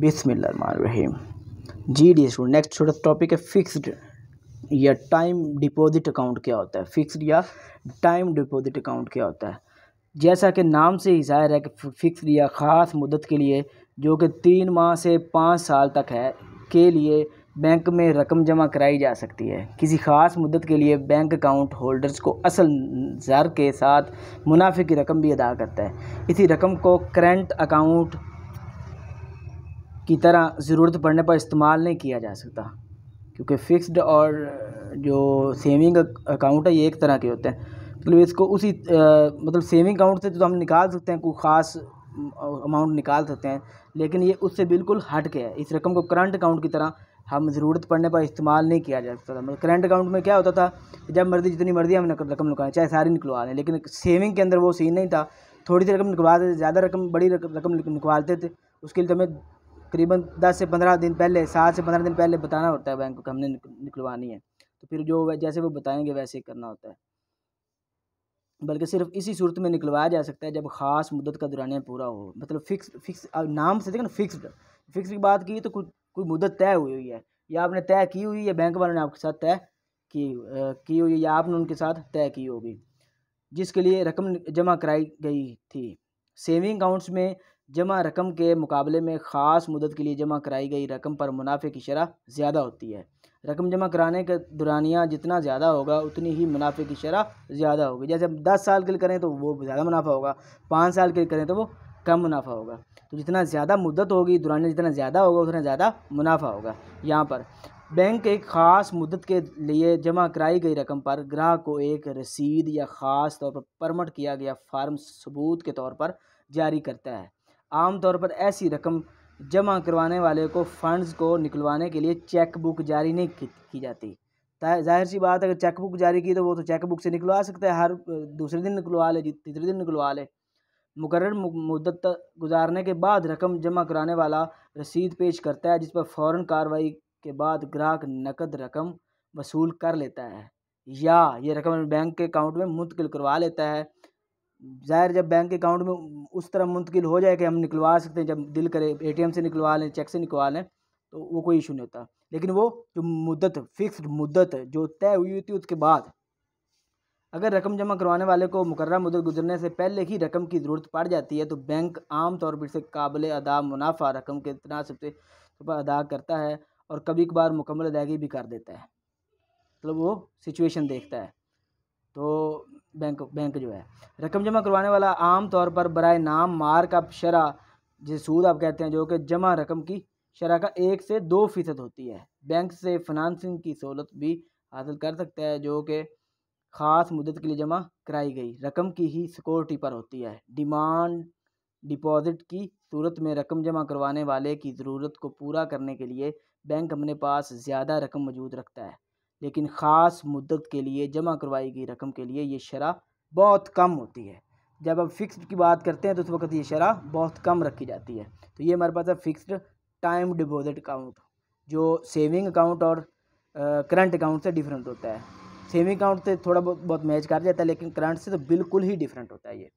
बिसमीम जी डी स्टूडेंट नेक्स्ट छोटा टॉपिक है फिक्स्ड या टाइम डिपॉजिट अकाउंट क्या होता है फिक्स्ड या टाइम डिपॉजिट अकाउंट क्या होता है जैसा कि नाम से ही जाहिर है कि फिक्स्ड या ख़ास मुदत के लिए जो कि तीन माह से पाँच साल तक है के लिए बैंक में रकम जमा कराई जा सकती है किसी खास मुद्दत के लिए बैंक अकाउंट होल्डर्स को असल ज़र के साथ मुनाफे की रकम भी अदा करता है इसी रकम को करंट अकाउंट की तरह ज़रूरत पड़ने पर इस्तेमाल नहीं किया जा सकता क्योंकि फ़िक्स्ड और जो सेविंग अकाउंट है ये एक तरह के होते हैं मतलब इसको उसी आ, मतलब सेविंग अकाउंट से तो हम निकाल सकते हैं कोई ख़ास अमाउंट निकाल सकते हैं लेकिन ये उससे बिल्कुल हट के है इस रकम को करंट अकाउंट की तरह हम ज़रूरत पड़ने पर इस्तेमाल नहीं किया जा सकता था मतलब करंट अकाउंट में क्या होता था जब मर्ज़ी जितनी मर्ज़ी हम रकम निकालें चाहे सारी निकलवा लें लेकिन सेविंग के अंदर वो सीन नहीं था थोड़ी सी रकम निकलवाते देते ज़्यादा रकम बड़ी रकम निकलवाते थे उसके लिए तो हमें तकरीबन दस से पंद्रह दिन पहले सात से पंद्रह दिन पहले बताना होता है बैंक को हमने निकलवानी है तो फिर जो जैसे वो बताएंगे वैसे ही करना होता है बल्कि सिर्फ इसी सूरत में निकलवाया जा सकता है जब ख़ास मुद्दत का दुरानिया पूरा हो मतलब फिक्स फिक्स अब नाम से ना फिक्सड फिक्स की बात की तो कोई कोई मुद्दत तय हुई हुई है या आपने तय की हुई या बैंक वालों ने आपके साथ तय की की हुई या आपने उनके साथ तय की होगी जिसके लिए रकम जमा कराई गई थी सेविंग अकाउंट्स में जमा रकम के मुकाबले में ख़ास मुदत के लिए जमा कराई गई रकम पर मुनाफे की शरह ज़्यादा होती है रकम जमा कराने के दुरानिया जितना ज़्यादा होगा उतनी ही मुनाफे की शरह ज़्यादा होगी जैसे हम दस साल के लिए करें तो वो ज़्यादा मुनाफा होगा पाँच साल के लिए करें तो वो कम मुनाफा होगा तो जितना ज़्यादा मुद्दत होगी दुरानिया जितना ज़्यादा होगा उतना ज़्यादा मुनाफा होगा यहाँ पर बैंक एक ख़ास मुद्दत के लिए जमा कराई गई रकम पर ग्राहक को एक रसीद या ख़ास तौर पर परमट किया गया फार्म सबूत के तौर पर जारी करता है आमतौर पर ऐसी रकम जमा करवाने वाले को फंड्स को निकलवाने के लिए चेक बुक जारी नहीं की, की जाती जाहिर सी बात अगर चेक बुक जारी की तो वो तो चेक बुक से निकलवा सकता है हर दूसरे दिन निकलवा ले तीसरे दिन निकलवा ले मुकर मुद्दत गुजारने के बाद रकम जमा कराने वाला रसीद पेश करता है जिस पर फ़ौर कार्रवाई के बाद ग्राहक नकद रकम वसूल कर लेता है या ये रकम बैंक के अकाउंट में मुंतकिल करवा लेता है ज़ाहिर जब बैंक अकाउंट में उस तरह मुंतकिल हो जाए कि हम निकलवा सकते हैं जब दिल करे एम से निकलवा लें चेक से निकलवा लें तो वो कोई इशू नहीं होता लेकिन वो जो मुद्दत फिक्स्ड मुद्दत जो तय हुई थी उसके बाद अगर रकम जमा करवाने वाले को मुकर्रा मुदत गुजरने से पहले ही रकम की ज़रूरत पड़ जाती है तो बैंक आम तौर पर से काबिल अदा मुनाफा रकम के तनासब से अदा करता है और कभी कभार मुकम्मल अदायगी भी कर देता है मतलब तो वो सिचुएशन देखता है तो बैंक बैंक जो है रकम जमा करवाने वाला आम तौर पर बरए नाम मार का शरा जिसे सूद आप कहते हैं जो कि जमा रकम की शरह का एक से दो फीसद होती है बैंक से फिनंसिंग की सहूलत भी हासिल कर सकता है जो कि ख़ास मुदत के लिए जमा कराई गई रकम की ही सिक्योरिटी पर होती है डिमांड डिपॉजिट की सूरत में रकम जमा करवाने वाले की ज़रूरत को पूरा करने के लिए बैंक अपने पास ज़्यादा रकम मौजूद रखता है लेकिन ख़ास मुद्दत के लिए जमा करवाई गई रकम के लिए ये शरह बहुत कम होती है जब हम फिक्स्ड की बात करते हैं तो उस वक्त ये शरह बहुत कम रखी जाती है तो ये हमारे पास है फिक्स्ड टाइम डिपॉजिट अकाउंट जो सेविंग अकाउंट और करंट अकाउंट से डिफरेंट होता है सेविंग अकाउंट से थोड़ा बहुत बहुत मैच कर जाता है लेकिन करंट से तो बिल्कुल ही डिफरेंट होता है ये